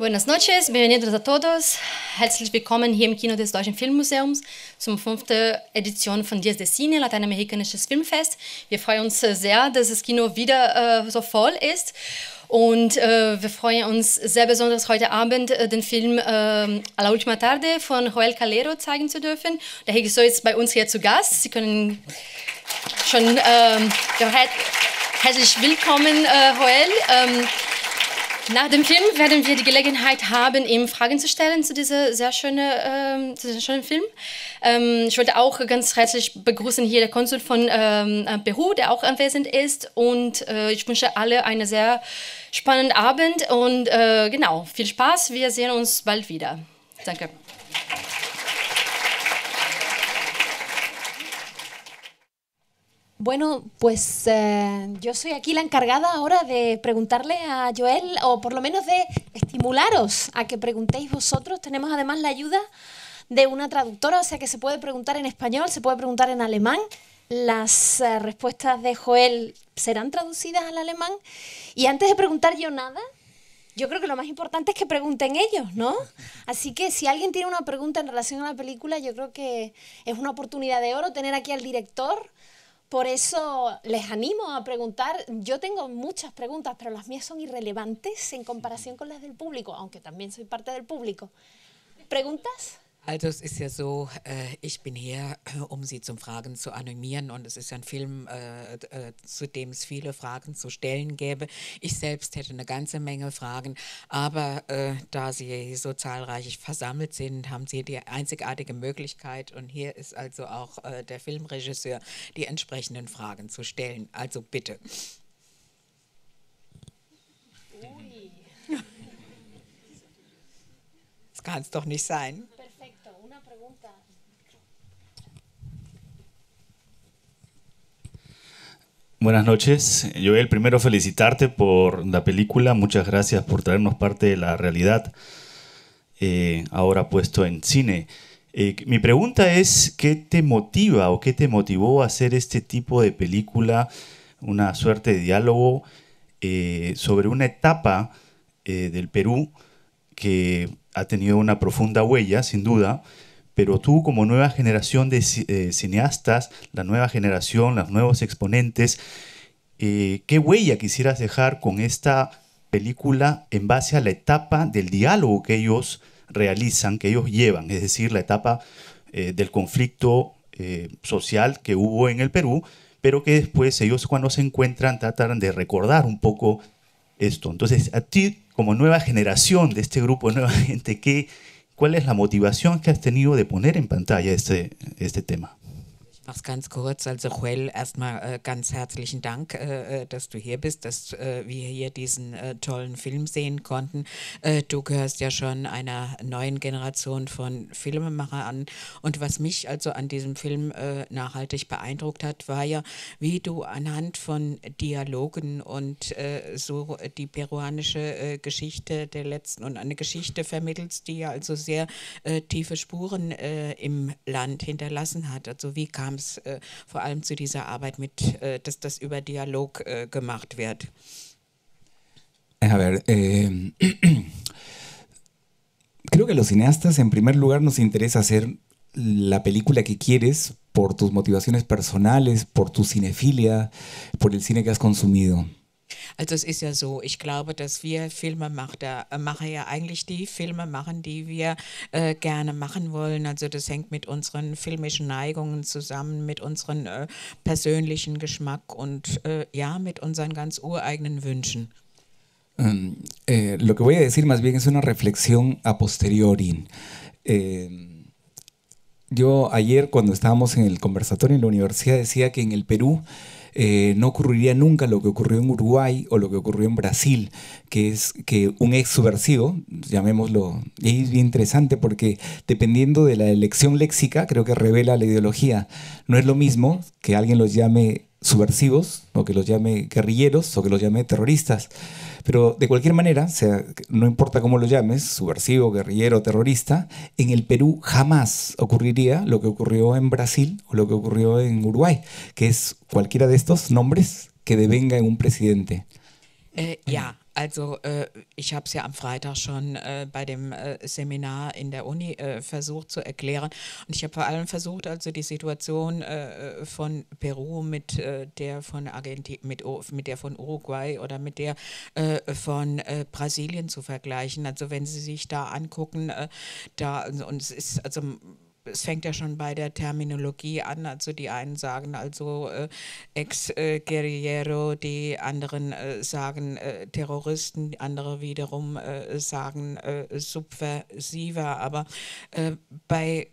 Buenas noches, bienvenidos a todos. Herzlich willkommen hier im Kino des Deutschen Filmmuseums zum fünften Edition von Dias de Cine, Lateinamerikanisches Filmfest. Wir freuen uns sehr, dass das Kino wieder äh, so voll ist. Und äh, wir freuen uns sehr besonders, heute Abend äh, den Film äh, A la Última Tarde von Joel Calero zeigen zu dürfen. Der Regisseur ist bei uns hier zu Gast. Sie können schon ähm, her herzlich willkommen, äh, Joel. Ähm, nach dem Film werden wir die Gelegenheit haben, ihm Fragen zu stellen zu diesem sehr schönen, äh, zu diesem schönen Film. Ähm, ich wollte auch ganz herzlich begrüßen hier den Konsul von ähm, äh, Peru, der auch anwesend ist. Und äh, ich wünsche alle einen sehr spannenden Abend und äh, genau, viel Spaß. Wir sehen uns bald wieder. Danke. Bueno, pues eh, yo soy aquí la encargada ahora de preguntarle a Joel, o por lo menos de estimularos a que preguntéis vosotros. Tenemos además la ayuda de una traductora, o sea que se puede preguntar en español, se puede preguntar en alemán. Las eh, respuestas de Joel serán traducidas al alemán. Y antes de preguntar yo nada, yo creo que lo más importante es que pregunten ellos, ¿no? Así que si alguien tiene una pregunta en relación a la película, yo creo que es una oportunidad de oro tener aquí al director por eso les animo a preguntar. Yo tengo muchas preguntas, pero las mías son irrelevantes en comparación con las del público, aunque también soy parte del público. ¿Preguntas? Also es ist ja so, äh, ich bin hier, äh, um Sie zum Fragen zu animieren und es ist ja ein Film, äh, äh, zu dem es viele Fragen zu stellen gäbe. Ich selbst hätte eine ganze Menge Fragen, aber äh, da Sie so zahlreich versammelt sind, haben Sie die einzigartige Möglichkeit und hier ist also auch äh, der Filmregisseur, die entsprechenden Fragen zu stellen. Also bitte. Das kann es doch nicht sein. Buenas noches. Yo el primero felicitarte por la película. Muchas gracias por traernos parte de la realidad eh, ahora puesto en cine. Eh, mi pregunta es, ¿qué te motiva o qué te motivó a hacer este tipo de película, una suerte de diálogo eh, sobre una etapa del Perú que ha tenido una profunda huella, sin duda? Pero tú como nueva generación de eh, cineastas, la nueva generación, los nuevos exponentes, eh, ¿qué huella quisieras dejar con esta película en base a la etapa del diálogo que ellos realizan, que ellos llevan? Es decir, la etapa eh, del conflicto social que hubo en el Perú, pero que después ellos cuando se encuentran tratan de recordar un poco esto. Entonces, a ti como nueva generación de este grupo de nueva gente, ¿qué, ¿Cuál es la motivación que has tenido de poner en pantalla este, este tema? Ich mache es ganz kurz. Also Joel, erstmal äh, ganz herzlichen Dank, äh, äh dass du hier bist, dass äh, wir hier diesen äh, tollen Film sehen konnten. Äh, du gehörst ja schon einer neuen Generation von Filmemacher an. Und was mich also an diesem Film nachhaltig beeindruckt hat, war ja, wie du anhand von Dialogen und so die peruanische Geschichte der letzten und eine Geschichte vermittelst, die ja also sehr tiefe Spuren im Land hinterlassen hat. Also wie kam Films äh, vor allem zu dieser Arbeit mit, äh, dass das über Dialog äh, gemacht wird. Eh, a ver, eh, creo que a los cineastas en primer lugar nos interesa hacer la película que quieres por tus motivaciones personales, por tu cinefilia, por el cine que has consumido. Also es ist ja so, ich glaube, dass wir Filmemacher äh, ja eigentlich die Filme machen, die wir äh, gerne machen wollen. Also das hängt mit unseren filmischen Neigungen zusammen, mit unserem äh, persönlichen Geschmack und äh, ja, mit unseren ganz ureigenen Wünschen. Um, ähm, eh, lo que voy a decir más bien es una reflexión a posteriori. Eh, yo ayer cuando estábamos en el conversatorio en la universidad decía que en el Perú Eh, no ocurriría nunca lo que ocurrió en Uruguay o lo que ocurrió en Brasil, que es que un ex subversivo, llamémoslo, y es bien interesante porque dependiendo de la elección léxica, creo que revela la ideología. No es lo mismo que alguien los llame subversivos, o que los llame guerrilleros, o que los llame terroristas. Pero de cualquier manera, sea, no importa cómo los llames, subversivo, guerrillero, terrorista, en el Perú jamás ocurriría lo que ocurrió en Brasil o lo que ocurrió en Uruguay, que es cualquiera de estos nombres que devenga en un presidente. Eh, ya, Also äh, ich habe es ja am Freitag schon äh, bei dem äh, Seminar in der Uni äh, versucht zu erklären. Und ich habe vor allem versucht, also die Situation äh, von Peru mit äh, der von Argentin mit, mit der von Uruguay oder mit der von Brasilien zu vergleichen. Also wenn Sie sich da angucken, da und es ist also es fängt ja schon bei der Terminologie an. Also die einen sagen also äh, Ex-Guerillero, äh, die anderen äh, sagen äh, Terroristen, andere wiederum äh, sagen äh, Subversiver. Aber bei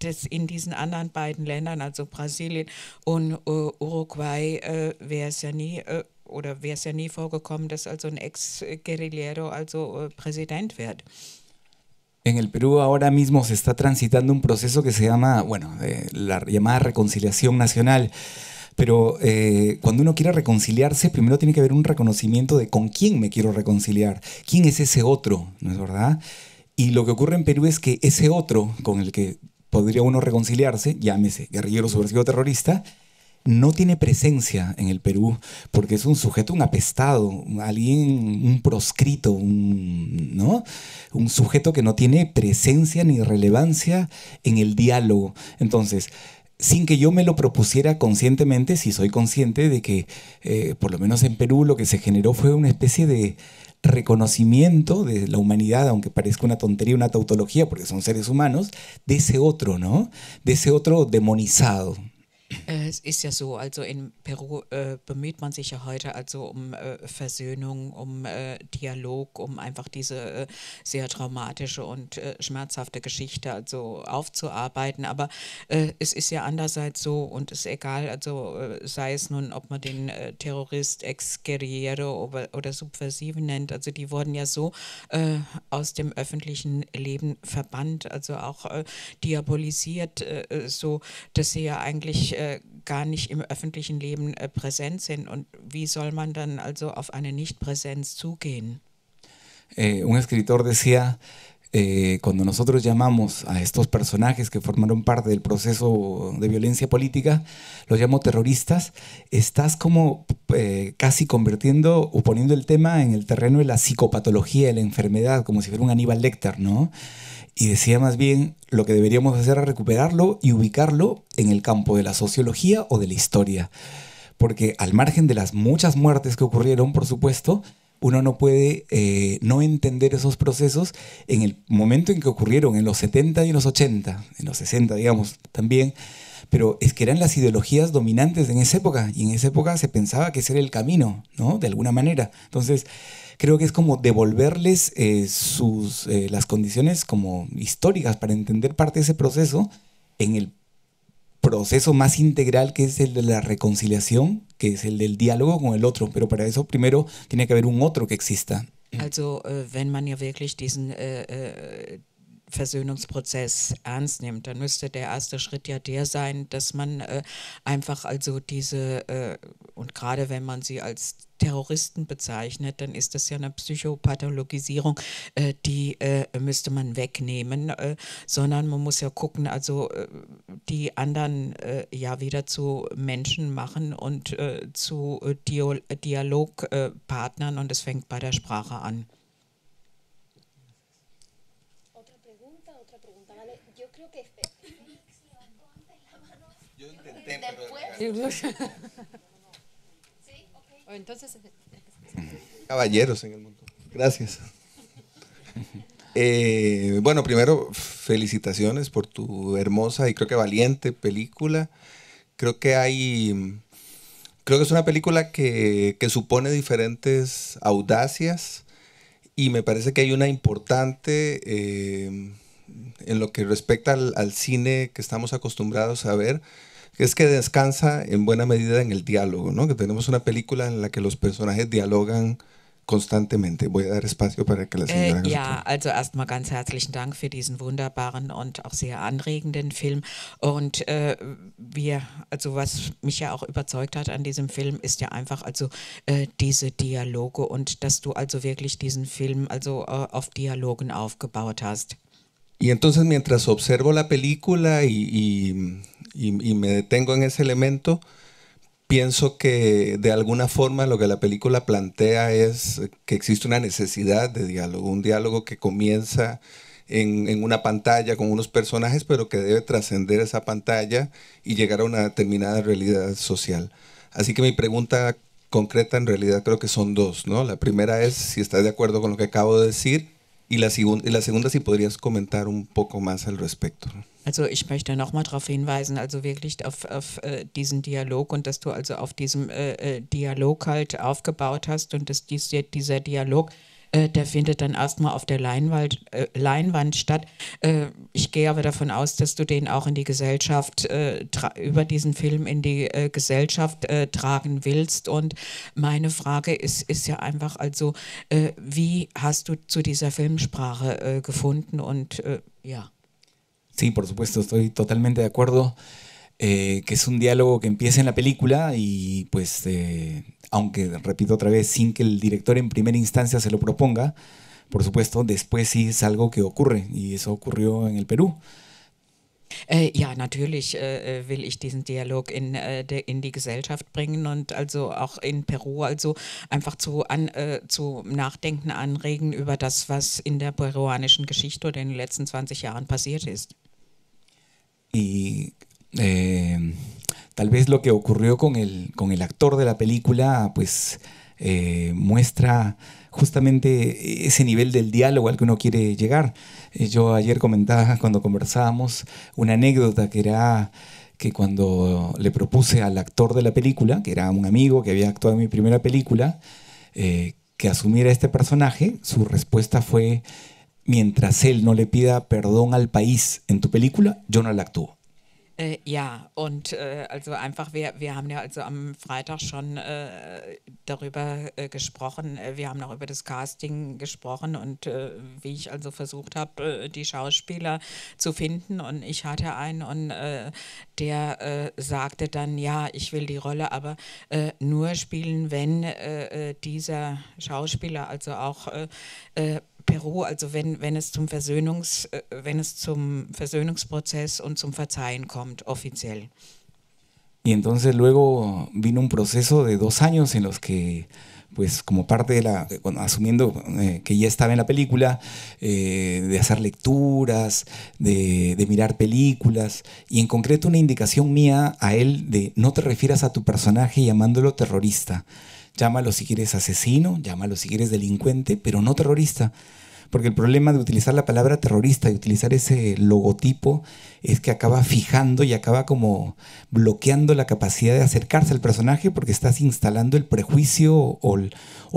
das in diesen anderen beiden Ländern, also Brasilien und Uruguay, wäre es ja nie oder wäre es ja nie vorgekommen, dass also ein Ex-Guerillero also Präsident wird. En el Perú ahora mismo se está transitando un proceso que se llama, bueno, eh, la llamada reconciliación nacional. Pero eh, cuando uno quiere reconciliarse, primero tiene que haber un reconocimiento de con quién me quiero reconciliar, quién es ese otro, ¿no es verdad? Y lo que ocurre en Perú es que ese otro con el que podría uno reconciliarse, llámese guerrillero subversivo terrorista, no tiene presencia en el Perú porque es un sujeto, un apestado, alguien, un proscrito, un, ¿no? un sujeto que no tiene presencia ni relevancia en el diálogo. Entonces, sin que yo me lo propusiera conscientemente, si soy consciente de que, eh, por lo menos en Perú, lo que se generó fue una especie de reconocimiento de la humanidad, aunque parezca una tontería, una tautología, porque son seres humanos, de ese otro, ¿no? De ese otro demonizado. Äh, es ist ja so, also in Peru äh, bemüht man sich ja heute also um äh, Versöhnung, um äh, Dialog, um einfach diese äh, sehr traumatische und äh, schmerzhafte Geschichte also aufzuarbeiten. Aber es ist ja andererseits so und es ist egal, also sei es nun, ob man den Terrorist Ex-Guerriero oder, oder Subversiven nennt, also die wurden ja so aus dem öffentlichen Leben verbannt, also auch diabolisiert, so dass sie ja eigentlich Äh, gar nicht im öffentlichen Leben äh, präsent sind. Und wie soll man dann also auf eine zugehen? Eh, un escritor decía, eh, cuando nosotros llamamos a estos personajes que formaron parte del proceso de violencia política, los llamo terroristas, estás como eh, casi convirtiendo o poniendo el tema en el terreno de la psicopatología, de la enfermedad, como si fuera un Aníbal Lecter, ¿no? y decía más bien lo que deberíamos hacer es recuperarlo y ubicarlo en el campo de la sociología o de la historia. Porque al margen de las muchas muertes que ocurrieron, por supuesto, uno no puede eh, no entender esos procesos en el momento en que ocurrieron, en los 70 y en los 80, en los 60, digamos, también. Pero es que eran las ideologías dominantes en esa época, y en esa época se pensaba que ese era el camino, ¿no? De alguna manera. Entonces, creo que es como devolverles eh, sus, eh, las condiciones como históricas para entender parte de ese proceso en el proceso más integral que es el de la reconciliación, que es el del diálogo con el otro, pero para eso primero tiene que haber un otro que exista. Also, äh, äh, äh, Versöhnungsprozess ernst nimmt, dann müsste der erste Schritt ja der sein, dass man äh, einfach also diese, äh, und gerade wenn man sie als Terroristen bezeichnet, dann ist das ja eine Psychopathologisierung, äh, die äh, müsste man wegnehmen, äh, sondern man muss ja gucken, also äh, die anderen ja wieder zu Menschen machen und zu Dialogpartnern und es fängt bei der Sprache an. Este, sí, Entonces. Eh, eh. Caballeros en el mundo. Gracias. Eh, bueno, primero, felicitaciones por tu hermosa y creo que valiente película. Creo que hay. Creo que es una película que, supone diferentes audacias y me parece que hay una importante en lo que respecta al, cine que estamos acostumbrados a ver, es que descansa en buena medida en el diálogo, ¿no? Que tenemos una película en la que los personajes dialogan constantemente. Voy a dar espacio para que la äh, señora. Äh, ja, also erstmal ganz herzlichen Dank für diesen wunderbaren und auch sehr anregenden Film. Und äh, wir, also was mich ja auch überzeugt hat an diesem Film, ist ja einfach also äh, diese Dialoge und dass du also wirklich diesen Film also äh, auf Dialogen aufgebaut hast. Y entonces mientras observo la película y, y y, me detengo en ese elemento, pienso que de alguna forma lo que la película plantea es que existe una necesidad de diálogo, un diálogo que comienza en, en una pantalla con unos personajes, pero que debe trascender esa pantalla y llegar a una determinada realidad social. Así que mi pregunta concreta en realidad creo que son dos, ¿no? La primera es si estás de acuerdo con lo que acabo de decir Y la, la segunda, si podrías comentar un poco más al respecto. Also ich möchte nochmal darauf hinweisen, also wirklich auf, auf äh, diesen Dialog und dass du also auf diesem äh, äh Dialog halt aufgebaut hast und dass dies, dieser Dialog äh, der findet dann erstmal auf der Leinwand, äh, Leinwand statt. Äh, ich gehe aber davon aus, dass du den auch in die Gesellschaft, äh, über diesen Film in die äh, Gesellschaft tragen willst. Und meine Frage ist, ist ja einfach, also, wie hast du zu dieser Filmsprache gefunden und ja. Sí, por supuesto, estoy totalmente de acuerdo. Eh, que es un diálogo que empieza en la película y pues eh, aunque repito otra vez, sin que el director en primera instancia se lo proponga, por supuesto, después sí es algo que ocurre y eso ocurrió en el Perú. Äh, ja, natürlich äh, äh will ich diesen Dialog in, äh, de, in die Gesellschaft bringen und also auch in Peru, also einfach zu, an, äh, zu Nachdenken anregen über das, was in der peruanischen Geschichte oder in den letzten 20 Jahren passiert ist. Y eh, Tal vez lo que ocurrió con el, con el actor de la película, pues eh, muestra justamente ese nivel del diálogo al que uno quiere llegar. Eh, yo ayer comentaba cuando conversábamos una anécdota que era que cuando le propuse al actor de la película, que era un amigo que había actuado en mi primera película, eh, que asumiera este personaje, su respuesta fue, mientras él no le pida perdón al país en tu película, yo no la actúo. Äh, ja, und äh, also einfach, wir, wir haben ja also am Freitag schon äh, darüber äh, gesprochen, äh, wir haben auch über das Casting gesprochen und äh, wie ich also versucht habe, die Schauspieler zu finden und ich hatte einen und der sagte dann, ja, ich will die Rolle aber nur spielen, wenn dieser Schauspieler also auch Perú, also es zum Versöhnungs, äh, wenn zum Versöhnungsprozess und zum Verzeihen Y entonces luego vino un proceso de dos años en los que, pues como parte de la, asumiendo eh, que ya estaba en la película, eh, de hacer lecturas, de, mirar películas, y en concreto una indicación mía a él de no te refieras a tu personaje llamándolo terrorista. Llámalo si quieres asesino, llámalo si quieres delincuente, pero no terrorista. Porque el problema de utilizar la palabra terrorista y utilizar ese logotipo es que acaba fijando y acaba como bloqueando la capacidad de acercarse al personaje porque estás instalando el prejuicio o,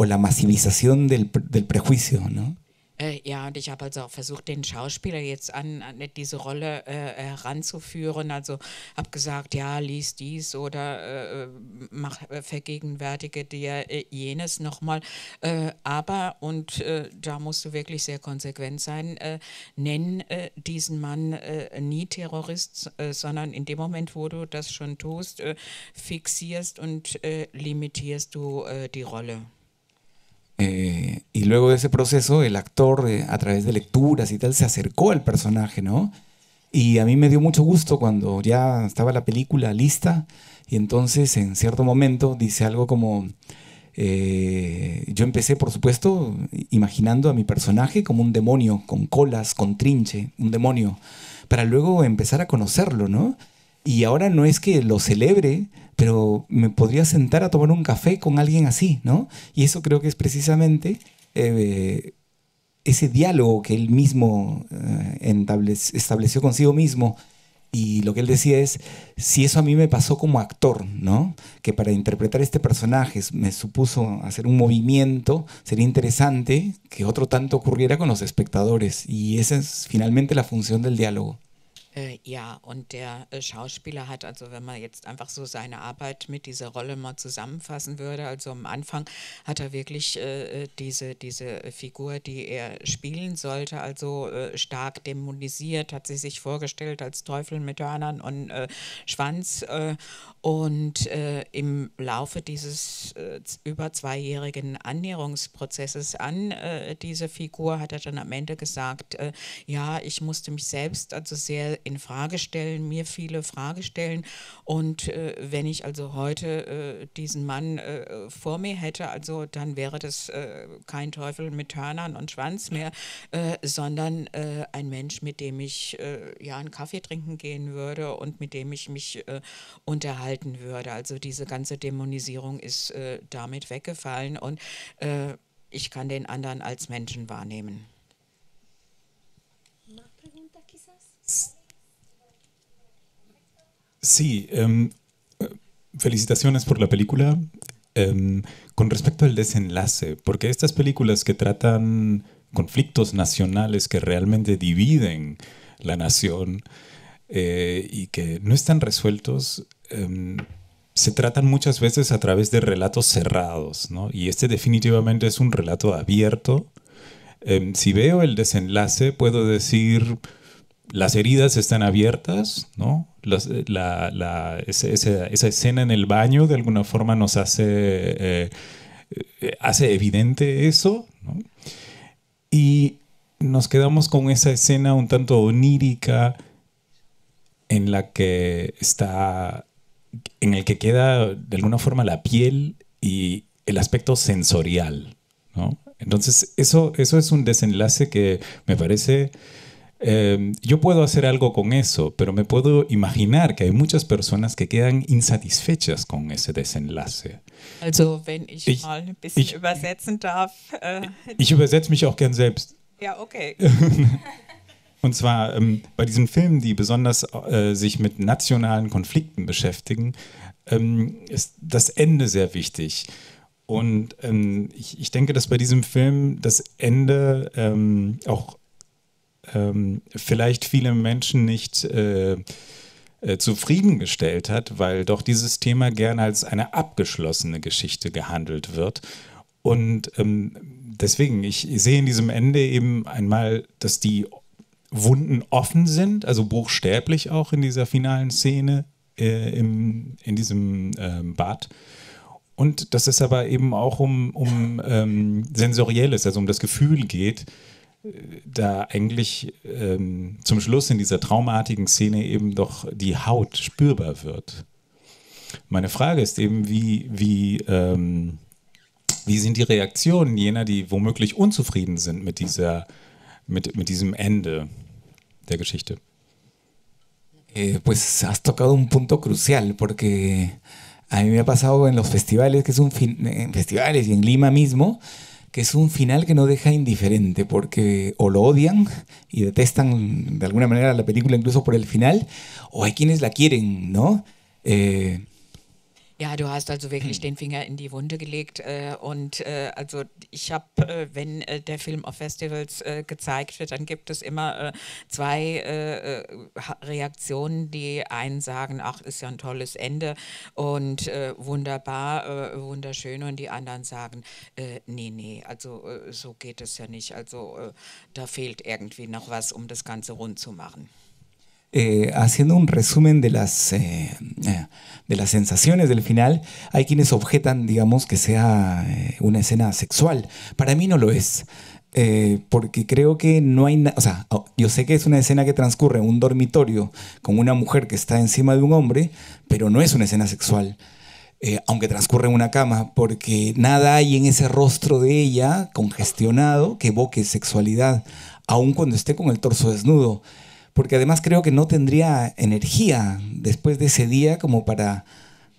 la masivización del, del prejuicio, ¿no? Äh, ja, und ich habe also auch versucht, den Schauspieler jetzt an, an diese Rolle äh, heranzuführen. Äh, also habe gesagt, ja, lies dies oder äh, mach, äh, vergegenwärtige dir äh, jenes nochmal. aber, und da musst du wirklich sehr konsequent sein, äh, nenn diesen Mann nie Terrorist, sondern in dem Moment, wo du das schon tust, fixierst und limitierst du die Rolle. Eh, y luego de ese proceso, el actor, eh, a través de lecturas y tal, se acercó al personaje, ¿no? Y a mí me dio mucho gusto cuando ya estaba la película lista y entonces en cierto momento dice algo como, eh, yo empecé por supuesto imaginando a mi personaje como un demonio, con colas, con trinche, un demonio, para luego empezar a conocerlo, ¿no? Y ahora no es que lo celebre, pero me podría sentar a tomar un café con alguien así, ¿no? Y eso creo que es precisamente eh, ese diálogo que él mismo eh, estableció consigo mismo. Y lo que él decía es, si eso a mí me pasó como actor, ¿no? Que para interpretar este personaje me supuso hacer un movimiento, sería interesante que otro tanto ocurriera con los espectadores. Y esa es finalmente la función del diálogo. Äh, ja, und der äh, Schauspieler hat, also wenn man jetzt einfach so seine Arbeit mit dieser Rolle mal zusammenfassen würde, also am Anfang hat er wirklich äh, äh diese, diese äh, Figur, die er spielen sollte, also äh, stark dämonisiert, hat sie sich vorgestellt als Teufel mit Hörnern und Schwanz. und im Laufe dieses über zweijährigen Annäherungsprozesses an diese Figur hat er dann am Ende gesagt, ja, ich musste mich selbst also sehr in Frage stellen, mir viele Frage stellen. Und äh, wenn ich also heute äh, diesen Mann äh, vor mir hätte, also dann wäre das äh, kein Teufel mit Hörnern und Schwanz mehr, äh, sondern äh, ein Mensch, mit dem ich ja einen Kaffee trinken gehen würde und mit dem ich mich unterhalten würde. Also diese ganze Dämonisierung ist damit weggefallen und ich kann den anderen als Menschen wahrnehmen. Más preguntas quizás. Sí, em, felicitaciones por la película. Em, con respecto al desenlace, porque estas películas que tratan conflictos nacionales que realmente dividen la nación eh, y que no están resueltos, em, se tratan muchas veces a través de relatos cerrados, ¿no? Y este definitivamente es un relato abierto. si veo el desenlace, puedo decir, las heridas están abiertas, ¿no? Eh, esa, escena en el baño de alguna forma nos hace, eh, eh, hace evidente eso, Y nos quedamos con esa escena un tanto onírica en la que está, en el que queda de alguna forma la piel y el aspecto sensorial, ¿no? Entonces, eso, eso es un desenlace que me parece eh, yo puedo hacer algo con eso, pero me puedo imaginar que hay muchas personas que quedan insatisfechas con ese desenlace. Also, wenn ich, ich mal ein bisschen ich, übersetzen darf. Äh, ich übersetze mich auch gern selbst. Ja, okay. Und zwar ähm, bei diesen Filmen, die besonders äh, sich mit nationalen Konflikten beschäftigen, ähm, ist das Ende sehr wichtig. Und ähm, ich, ich, denke, dass bei diesem Film das Ende ähm, auch ähm, vielleicht viele Menschen nicht äh, äh, zufriedengestellt hat, weil doch dieses Thema gerne als eine abgeschlossene Geschichte gehandelt wird. Und ähm, deswegen, ich sehe in diesem Ende eben einmal, dass die Wunden offen sind, also buchstäblich auch in dieser finalen Szene äh, im, in diesem äh, Bad. Und dass es aber eben auch um, um ähm, sensorielles, also um das Gefühl geht, da eigentlich ähm, zum Schluss in dieser traumartigen Szene eben doch die Haut spürbar wird. Meine Frage ist eben, wie, wie, ähm, wie sind die Reaktionen jener, die womöglich unzufrieden sind mit, dieser, mit, mit diesem Ende der Geschichte? Eh, pues has tocado un punto crucial porque a mí me ha pasado en los festivales, que es un fin, en festivales y en Lima mismo, que es un final que no deja indiferente, porque o lo odian y detestan de alguna manera la película incluso por el final, o hay quienes la quieren, ¿no? Eh, Ja, du hast also wirklich den Finger in die Wunde gelegt. Äh, und äh, also ich habe, äh, wenn äh, der Film auf Festivals äh, gezeigt wird, dann gibt es immer äh, zwei Reaktionen. Die einen sagen, ach, ist ja ein tolles Ende und wunderbar, wunderschön. Und die anderen sagen, nee, nee, also so geht es ja nicht. Also da fehlt irgendwie noch was, um das Ganze rund zu machen. Eh, haciendo un resumen de las, eh, de las sensaciones del final, hay quienes objetan, digamos, que sea eh, una escena sexual. Para mí no lo es. porque creo que no hay nada, o sea, oh, yo sé que es una escena que transcurre en un dormitorio con una mujer que está encima de un hombre, pero no es una escena sexual, aunque transcurre en una cama, porque nada hay en ese rostro de ella congestionado que evoque sexualidad, aun cuando esté con el torso desnudo porque además creo que no tendría energía después de ese día como para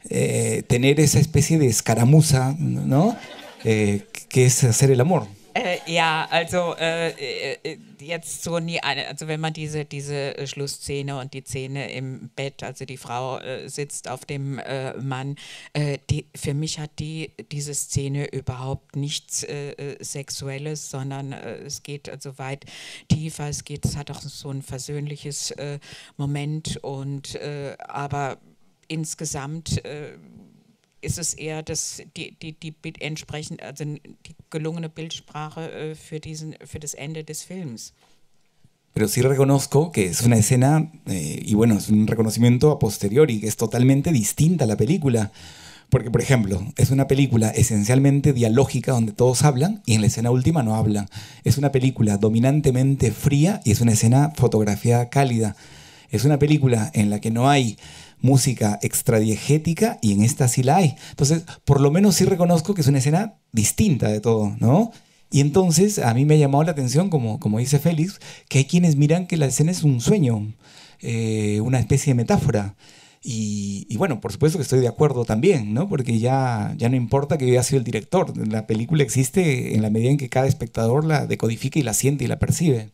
eh, tener esa especie de escaramuza, ¿no? Eh, que es hacer el amor. Äh, ja, also äh, äh, äh, jetzt so nie eine. Also wenn man diese, diese äh, Schlussszene und die Szene im Bett, also die Frau äh, sitzt auf dem Mann, die, für mich hat die diese Szene überhaupt nichts Sexuelles, sondern es geht also weit tiefer. Es geht, es hat auch so ein versöhnliches Moment und aber insgesamt es eher das, die, die, die entsprechend, gelungene Bildsprache äh, für, diesen, für Pero sí reconozco que es una escena, eh, y bueno, es un reconocimiento a posteriori, que es totalmente distinta a la película. Porque, por ejemplo, es una película esencialmente dialógica donde todos hablan y en la escena última no hablan. Es una película dominantemente fría y es una escena fotografiada cálida. Es una película en la que no hay música extradiegética y en esta sí la hay. Entonces, por lo menos sí reconozco que es una escena distinta de todo, ¿no? Y entonces a mí me ha llamado la atención, como, como dice Félix, que hay quienes miran que la escena es un sueño, eh, una especie de metáfora. Y, bueno, por supuesto que estoy de acuerdo también, ¿no? Porque ya, ya no importa que yo haya sido el director, la película existe en la medida en que cada espectador la decodifica y la siente y la percibe.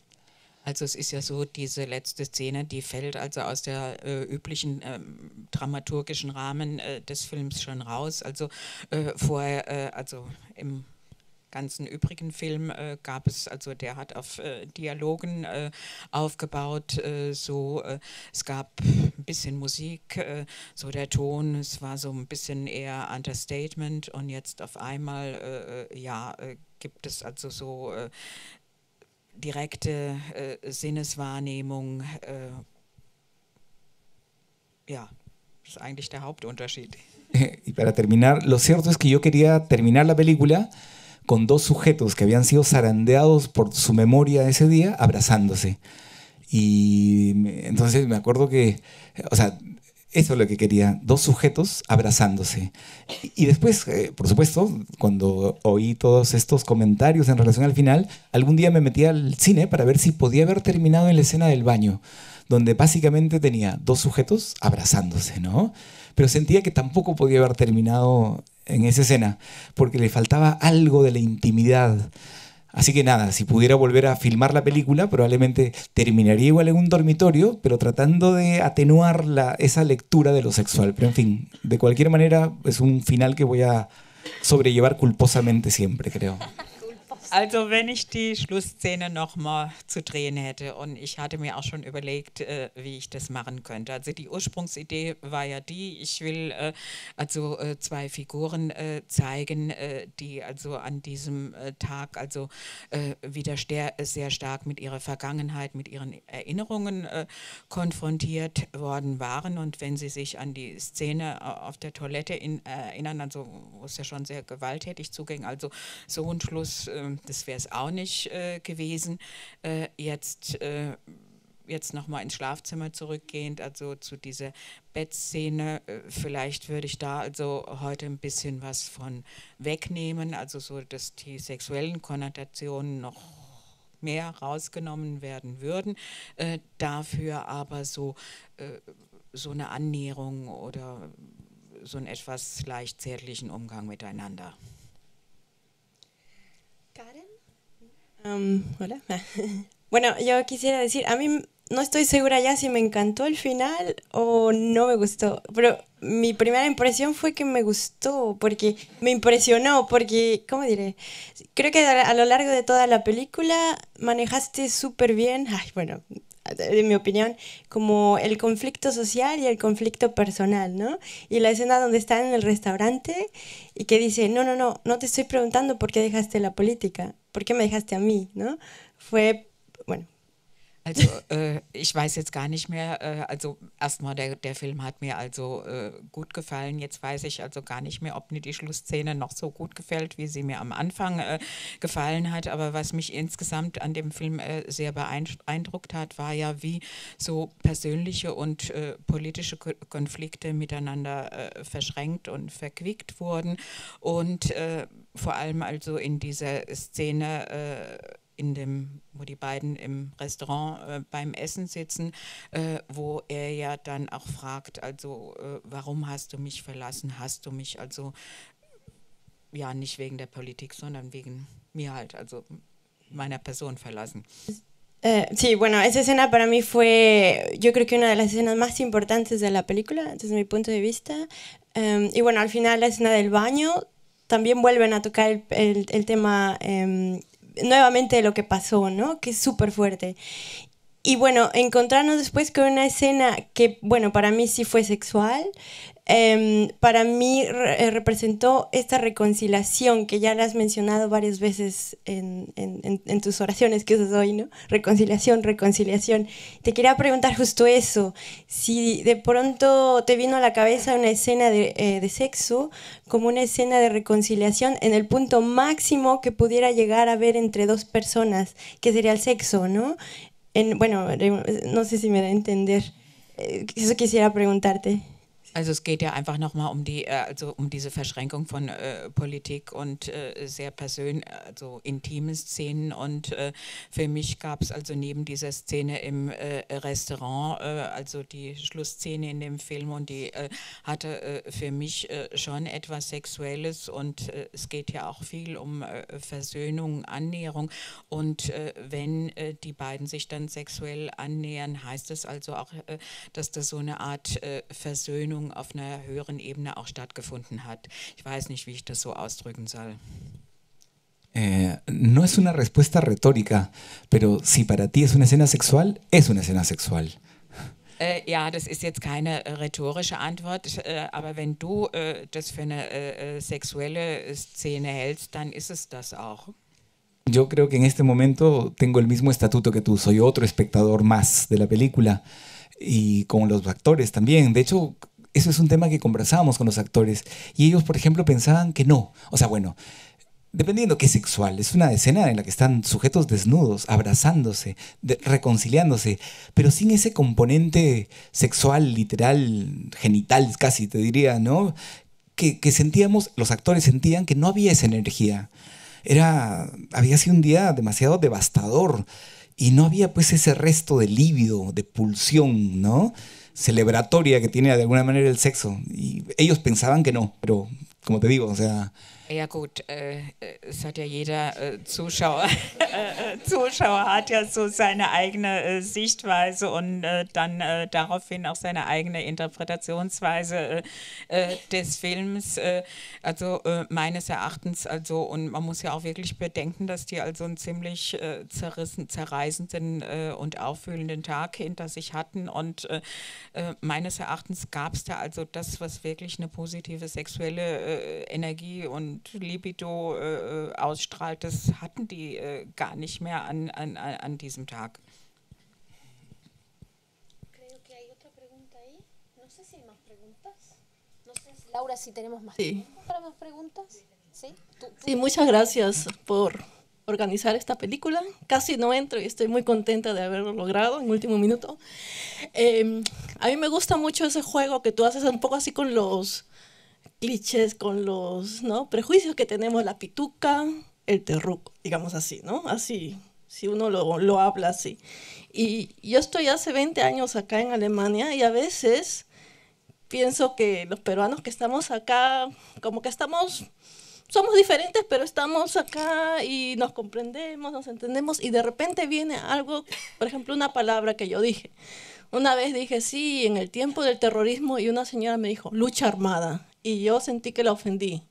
Also es ist ja so, diese letzte Szene, die fällt also aus der äh, üblichen ähm, dramaturgischen Rahmen äh, des Films schon raus. Also äh, vorher, äh, also im ganzen übrigen Film äh, gab es, also der hat auf äh, Dialogen äh, aufgebaut, äh, so es gab ein bisschen Musik, so der Ton, es war so ein bisschen eher Understatement und jetzt auf einmal, ja, gibt es also so direkte äh, Sinneswahrnehmung. es äh, eigentlich der Hauptunterschied. y para terminar, lo cierto es que yo quería terminar la película con dos sujetos que habían sido zarandeados por su memoria ese día abrazándose. Y entonces me acuerdo que, o sea, eso es lo que quería, dos sujetos abrazándose. Y después, eh, por supuesto, cuando oí todos estos comentarios en relación al final, algún día me metí al cine para ver si podía haber terminado en la escena del baño, donde básicamente tenía dos sujetos abrazándose, ¿no? Pero sentía que tampoco podía haber terminado en esa escena, porque le faltaba algo de la intimidad Así que nada, si pudiera volver a filmar la película, probablemente terminaría igual en un dormitorio, pero tratando de atenuar la, esa lectura de lo sexual. Pero en fin, de cualquier manera es un final que voy a sobrellevar culposamente siempre, creo. selbst. Also wenn ich die Schlussszene nochmal zu drehen hätte und ich hatte mir auch schon überlegt, äh, wie ich das machen könnte. Also die Ursprungsidee war ja die, ich will äh, also äh, zwei Figuren äh, zeigen, äh, die also an diesem äh, Tag also wieder sehr stark mit ihrer Vergangenheit, mit ihren Erinnerungen konfrontiert worden waren. Und wenn sie sich an die Szene auf der Toilette in, erinnern, also wo es ja schon sehr gewalttätig zuging, also so ein Schluss äh, das wäre es auch nicht äh, gewesen. Äh, jetzt äh, jetzt nochmal ins Schlafzimmer zurückgehend, also zu dieser Bettszene, äh, vielleicht würde ich da also heute ein bisschen was von wegnehmen, also so, dass die sexuellen Konnotationen noch mehr rausgenommen werden würden, äh, dafür aber so, äh, so eine Annäherung oder so einen etwas leicht zärtlichen Umgang miteinander. Hola. bueno, yo quisiera decir, a mí no estoy segura ya si me encantó el final o no me gustó, pero mi primera impresión fue que me gustó, porque me impresionó, porque, ¿cómo diré? Creo que a lo largo de toda la película manejaste súper bien, bueno, en mi opinión, como el conflicto social y el conflicto personal, ¿no? Y la escena donde está en el restaurante y que dice, no, no, no, no te estoy preguntando por qué dejaste la política ¿por qué me dejaste a mí? ¿No? Fue, bueno, also äh, ich weiß jetzt gar nicht mehr, äh, also erstmal der, der Film hat mir also äh, gut gefallen. Jetzt weiß ich also gar nicht mehr, ob mir die Schlussszene noch so gut gefällt, wie sie mir am Anfang äh, gefallen hat. Aber was mich insgesamt an dem Film äh, sehr beeindruckt hat, war ja, wie so persönliche und äh, politische Ko Konflikte miteinander verschränkt und verquickt wurden. Und vor allem also in dieser Szene, äh, in dem, wo die beiden im Restaurant äh, beim Essen sitzen, äh, wo er ja dann auch fragt, also äh, warum hast du mich verlassen? Hast du mich also ja nicht wegen der Politik, sondern wegen mir halt, also meiner Person verlassen? Eh, sí, bueno, esa escena para mí fue, yo creo que una de las escenas más importantes de la película, desde mi punto de vista. Um, y bueno, al final la escena del baño también vuelven a tocar el, tema em, nuevamente de lo que pasó, ¿no? Que es súper fuerte. Y bueno, encontrarnos después con una escena que, bueno, para mí sí fue sexual, Em, para mí eh, representó esta reconciliación que ya la has mencionado varias veces en, tus oraciones que usas hoy, ¿no? Reconciliación, reconciliación. Te quería preguntar justo eso, si de pronto te vino a la cabeza una escena de, eh, sexo como una escena de reconciliación en el punto máximo que pudiera llegar a ver entre dos personas, que sería el sexo, ¿no? bueno, no sé si me da a entender. Eh, eso quisiera preguntarte. Also es geht ja einfach nochmal um die, äh, also um diese Verschränkung von äh, Politik und äh, sehr persönlich, also intime Szenen. Und äh, für mich gab es also neben dieser Szene im äh, Restaurant, äh, also die Schlussszene in dem Film, und die hatte für mich schon etwas Sexuelles. Und es geht ja auch viel um Versöhnung, Annäherung. Und wenn die beiden sich dann sexuell annähern, heißt es also auch, dass das so eine Art Versöhnung Begegnung auf einer höheren Ebene auch stattgefunden hat. Ich weiß nicht, wie ich das so ausdrücken soll. Eh, no es una respuesta retórica, pero si para ti es una escena sexual, es una escena sexual. Äh, ja, das ist jetzt keine äh, rhetorische Antwort, äh, aber wenn du äh, das für eine äh, sexuelle Szene hältst, dann ist es das auch. Yo creo que en este momento tengo el mismo estatuto que tú, soy otro espectador más de la película y con los actores también. De hecho, eso es un tema que conversábamos con los actores y ellos, por ejemplo, pensaban que no. O sea, bueno, dependiendo qué sexual, es una escena en la que están sujetos desnudos, abrazándose, reconciliándose, pero sin ese componente sexual, literal, genital casi, te diría, ¿no? Que, que sentíamos, los actores sentían que no había esa energía. Era, había sido un día demasiado devastador y no había pues ese resto de lívido, de pulsión, ¿no? celebratoria que tiene de alguna manera el sexo. Y ellos pensaban que no, pero como te digo, o sea... Ja gut, äh, äh, es hat ja jeder äh, Zuschauer, Zuschauer hat ja so seine eigene Sichtweise und dann daraufhin auch seine eigene Interpretationsweise des Films. also meines Erachtens, also und man muss ja auch wirklich bedenken, dass die also einen ziemlich zerrissen, zerreißenden und auffühlenden Tag hinter sich hatten und meines Erachtens gab es da also das, was wirklich eine positive sexuelle energía äh, Energie und Libido äh, äh ausstrahlt, hatten die äh, gar nicht mehr an, an, an diesem Tag. Laura, si tenemos más sí. tiempo para más preguntas. Sí, sí muchas gracias por organizar esta película. Casi no entro y estoy muy contenta de haberlo logrado en último minuto. Em, a mí me gusta mucho ese juego que tú haces un poco así con los clichés, con los ¿no? prejuicios que tenemos, la pituca, el terruco, digamos así, ¿no? Así, si uno lo, lo habla así. Y yo estoy hace 20 años acá en Alemania y a veces pienso que los peruanos que estamos acá, como que estamos, somos diferentes, pero estamos acá y nos comprendemos, nos entendemos y de repente viene algo, por ejemplo, una palabra que yo dije. Una vez dije, sí, en el tiempo del terrorismo y una señora me dijo, lucha armada y yo sentí que la ofendí.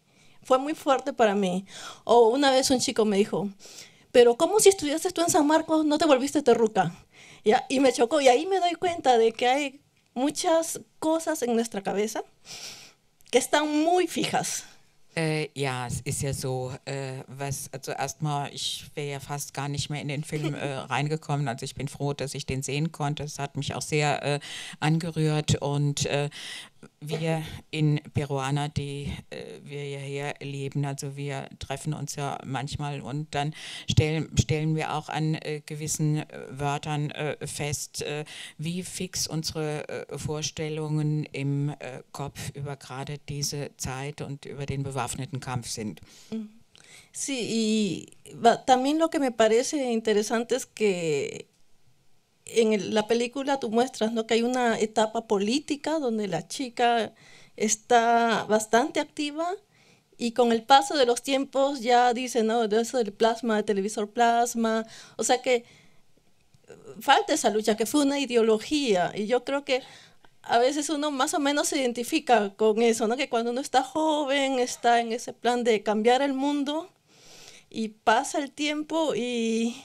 Fue muy fuerte para mí. O una vez un chico me dijo, pero ¿cómo si estudiaste tú en San Marcos no te volviste terruca? Y, y me chocó. Y ahí me doy cuenta de que hay muchas cosas en nuestra cabeza que están muy fijas. Äh, ja, es ist ja so, äh, was, also erstmal, ich wäre ja fast gar nicht mehr in den Film äh, reingekommen. Also ich bin froh, dass ich den sehen konnte. Es hat mich auch sehr äh, angerührt und äh, wir in Peruaner, die äh, wir hierher leben, also wir treffen uns ja manchmal und dann stellen, stellen wir auch an äh, gewissen äh, Wörtern äh, fest, äh, wie fix unsere äh, Vorstellungen im Kopf über gerade diese Zeit und über den bewaffneten Kampf sind. Mm. Sí, y también lo que me parece interesante es que en la película tú muestras ¿no? que hay una etapa política donde la chica está bastante activa y con el paso de los tiempos ya dice, no, de eso del plasma, de televisor plasma, o sea que eh, falta esa lucha, que fue una ideología y yo creo que a veces uno más o menos se identifica con eso, ¿no? Que cuando uno está joven, está en ese plan de cambiar el mundo y pasa el tiempo y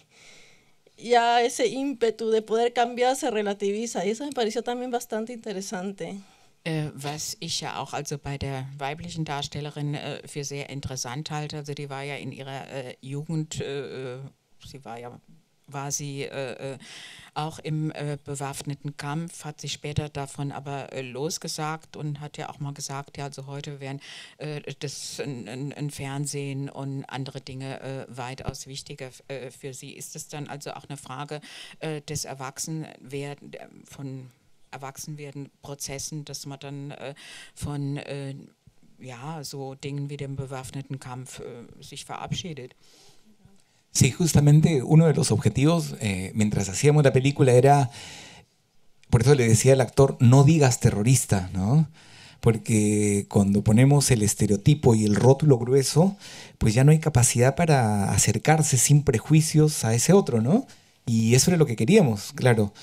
ya ese ímpetu de poder cambiar se relativiza. Y eso me pareció también bastante interesante. Äh, was ich ja auch also bei der weiblichen Darstellerin äh, für sehr interessant halte, also die war ja in ihrer äh, Jugend, äh, äh, sie war ja war sie äh, äh, auch im äh, bewaffneten Kampf, hat sich später davon aber äh, losgesagt und hat ja auch mal gesagt, ja, also heute wären äh, das ein, ein, Fernsehen und andere Dinge äh, weitaus wichtiger für sie. Ist es dann also auch eine Frage des Erwachsenwerden, von Erwachsenwerden Prozessen, dass man dann von ja, so Dingen wie dem bewaffneten Kampf sich verabschiedet? Sí, justamente uno de los objetivos eh, mientras hacíamos la película era, por eso le decía al actor, no digas terrorista, ¿no? Porque cuando ponemos el estereotipo y el rótulo grueso, pues ya no hay capacidad para acercarse sin prejuicios a ese otro, ¿no? Y eso era lo que queríamos, claro,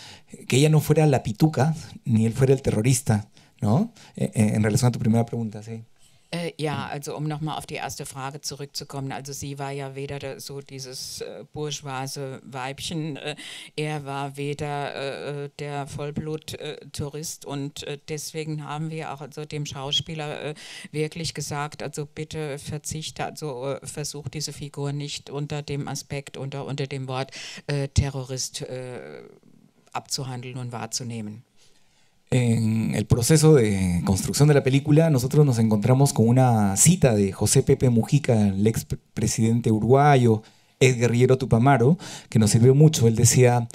que ella no fuera la pituca, ni él fuera el terrorista, ¿no? Eh, eh, en relación a tu primera pregunta, sí. Äh, ja, also um nochmal auf die erste Frage zurückzukommen. Also sie war ja weder so dieses äh, bourgeoise Weibchen, äh, er war weder äh, äh der Vollblut-Tourist und äh, deswegen haben wir auch also dem Schauspieler äh, wirklich gesagt, also bitte verzichte, also äh, versuch diese Figur nicht unter dem Aspekt, unter, unter dem Wort Terrorist abzuhandeln und wahrzunehmen. En el proceso de construcción de la película, nosotros nos encontramos con una cita de José Pepe Mujica, el ex presidente uruguayo, ex guerrillero Tupamaro, que nos sirvió mucho. Él decía,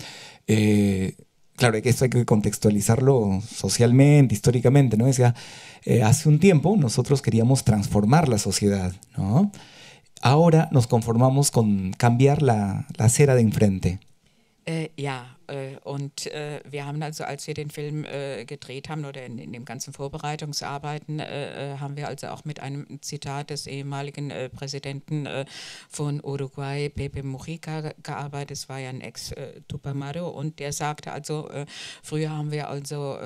eh, claro, que esto hay que contextualizarlo socialmente, históricamente, ¿no? Decía, eh, hace un tiempo nosotros queríamos transformar la sociedad, ¿no? Ahora nos conformamos con cambiar la, acera de enfrente. Eh, ya. Äh, und äh, wir haben also, als wir den Film äh, gedreht haben oder in, den ganzen Vorbereitungsarbeiten, haben wir also auch mit einem Zitat des ehemaligen Präsidenten von Uruguay, Pepe Mujica, gearbeitet. Das war ja ein Ex-Tupamaro und der sagte also, früher haben wir also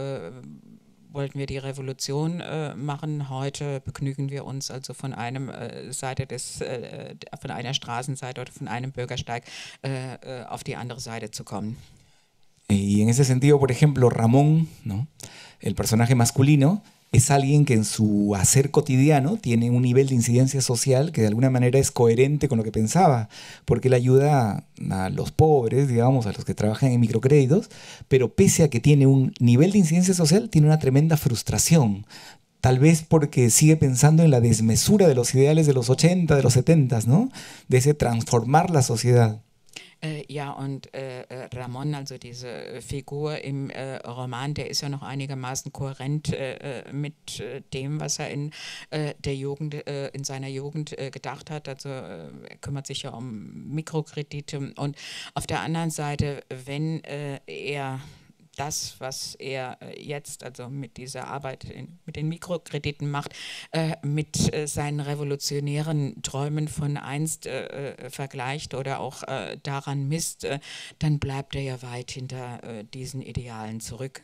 wollten wir die Revolution äh, machen. Heute begnügen wir uns also von einem äh, Seite des, äh, von einer Straßenseite oder von einem Bürgersteig auf die andere Seite zu kommen. Y en ese sentido, por ejemplo, Ramón, ¿no? el personaje masculino, es alguien que en su hacer cotidiano tiene un nivel de incidencia social que de alguna manera es coherente con lo que pensaba, porque él ayuda a los pobres, digamos, a los que trabajan en microcréditos, pero pese a que tiene un nivel de incidencia social, tiene una tremenda frustración, tal vez porque sigue pensando en la desmesura de los ideales de los 80, de los 70, ¿no? De ese transformar la sociedad. Äh, ja, und äh, äh, Ramon, also diese Figur im äh, Roman, der ist ja noch einigermaßen kohärent äh, äh, mit dem, was er in der Jugend, in seiner Jugend gedacht hat. Also er kümmert sich ja um Mikrokredite. Und auf der anderen Seite, wenn er das, was er äh, jetzt also mit dieser Arbeit, in, mit den Mikrokrediten macht, äh, mit äh, seinen revolutionären Träumen von einst äh, äh vergleicht oder auch äh, daran misst, dann bleibt er ja weit hinter diesen Idealen zurück.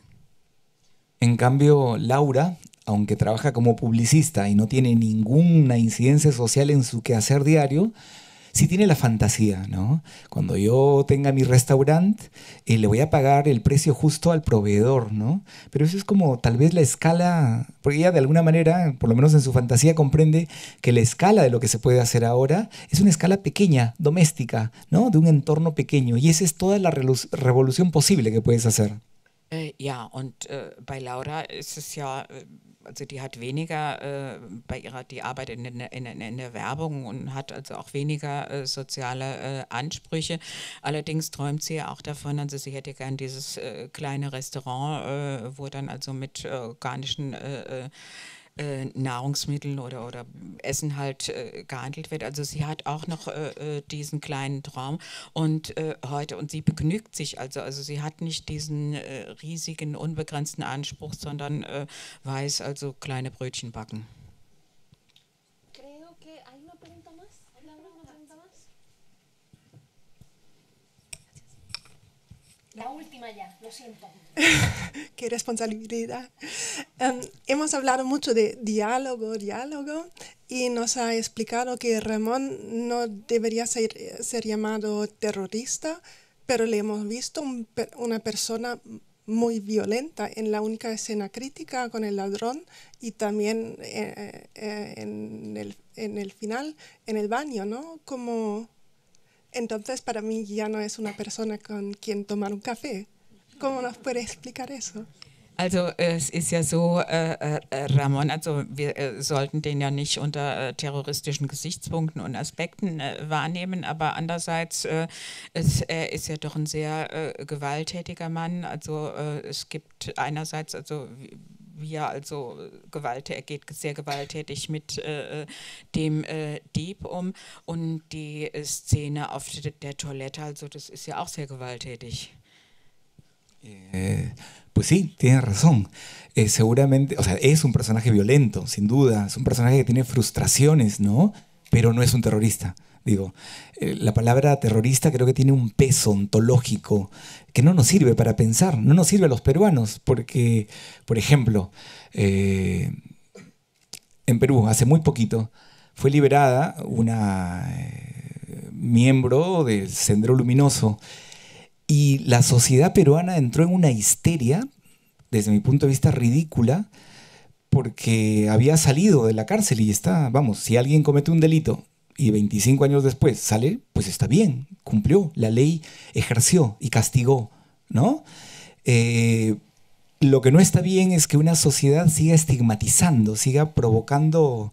En cambio, Laura, aunque trabaja como publicista y no tiene ninguna incidencia social en su quehacer diario, si tiene la fantasía, ¿no? Cuando yo tenga mi restaurante, eh, le voy a pagar el precio justo al proveedor, ¿no? Pero eso es como tal vez la escala, porque ella de alguna manera, por lo menos en su fantasía, comprende que la escala de lo que se puede hacer ahora es una escala pequeña, doméstica, ¿no? De un entorno pequeño. Y esa es toda la revolución posible que puedes hacer. Eh, ya y para Laura es ja also die hat weniger äh, bei ihrer die Arbeit in, in, in, in, der Werbung und hat also auch weniger äh, soziale äh, Ansprüche. Allerdings träumt sie ja auch davon, also sie hätte gern dieses äh, kleine Restaurant, äh, wo dann also mit äh, organischen äh, Nahrungsmittel oder, oder Essen halt äh, gehandelt wird. Also sie hat auch noch äh, äh diesen kleinen Traum und äh, heute und sie begnügt sich also, also sie hat nicht diesen riesigen unbegrenzten Anspruch, sondern weiß also kleine Brötchen backen. La última ya, lo siento. Qué responsabilidad. Em, hemos hablado mucho de diálogo, diálogo, y nos ha explicado que Ramón no debería ser, llamado terrorista, pero le hemos visto una persona muy violenta en la única escena crítica con el ladrón y también eh, eh, en, el, en, el, final, en el baño, ¿no? Como Entonces, para mí ya no es una persona con quien tomar un café. ¿Cómo nos puede explicar eso? Also es ist ja so, äh, äh, äh Ramon, also wir äh, sollten den ja nicht unter äh, terroristischen Gesichtspunkten und Aspekten wahrnehmen, aber andererseits es, er ist ja doch ein sehr gewalttätiger Mann. Also es gibt einerseits, also ja, also äh, gewalttätig, er geht sehr gewalttätig mit äh, äh, dem äh, Dieb um. Und die äh, Szene auf der, der, Toilette, also das ist ja auch sehr gewalttätig. Eh, pues sí, tiene razón. Eh, seguramente, o sea, es un personaje violento, sin duda, es un personaje que tiene frustraciones, ¿no? Pero no es un terrorista. Digo, eh, la palabra terrorista creo que tiene un peso ontológico que no nos sirve para pensar, no nos sirve a los peruanos, porque, por ejemplo, eh, en Perú, hace muy poquito, fue liberada una eh, miembro del Sendero Luminoso y la sociedad peruana entró en una histeria, desde mi punto de vista ridícula, porque había salido de la cárcel y está, vamos, si alguien comete un delito y 25 años después sale, pues está bien, cumplió, la ley ejerció y castigó, ¿no? Eh, lo que no está bien es que una sociedad siga estigmatizando, siga provocando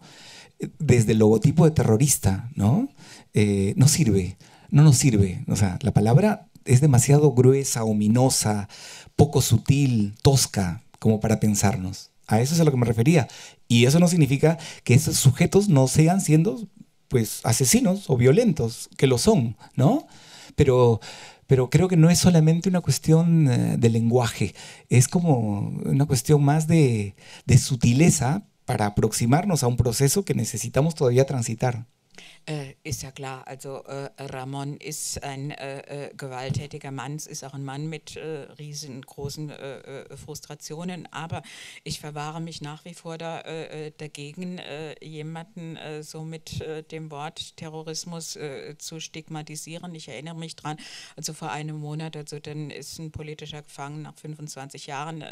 eh, desde el logotipo de terrorista, ¿no? Eh, no sirve, no nos sirve. O sea, la palabra es demasiado gruesa, ominosa, poco sutil, tosca, como para pensarnos. A eso es a lo que me refería. Y eso no significa que esos sujetos no sean siendo pues asesinos o violentos, que lo son, ¿no? Pero, pero creo que no es solamente una cuestión eh, de lenguaje, es como una cuestión más de, de sutileza para aproximarnos a un proceso que necesitamos todavía transitar. Äh, ist ja klar, also äh, Ramon ist ein äh, äh gewalttätiger Mann, es ist auch ein Mann mit äh, riesengroßen äh, Frustrationen, aber ich verwahre mich nach wie vor da, dagegen, jemanden so mit dem Wort Terrorismus zu stigmatisieren. Ich erinnere mich dran, also vor einem Monat, also dann ist ein politischer Gefangener nach 25 Jahren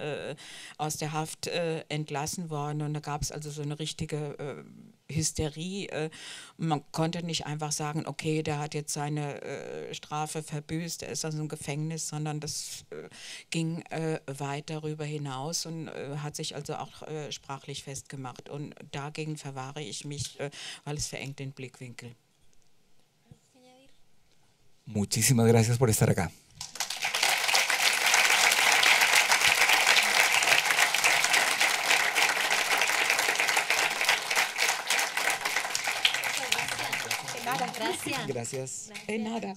aus der Haft entlassen worden und da gab es also so eine richtige Hysterie. Äh, man konnte nicht einfach sagen, okay, der hat jetzt seine äh, Strafe verbüßt, er ist also im Gefängnis, sondern das äh, ging äh, weit darüber hinaus und äh, hat sich also auch äh, sprachlich festgemacht. Und dagegen verwahre ich mich, weil es verengt den Blickwinkel. Muchísimas gracias por estar acá. Gracias. Gracias. De nada.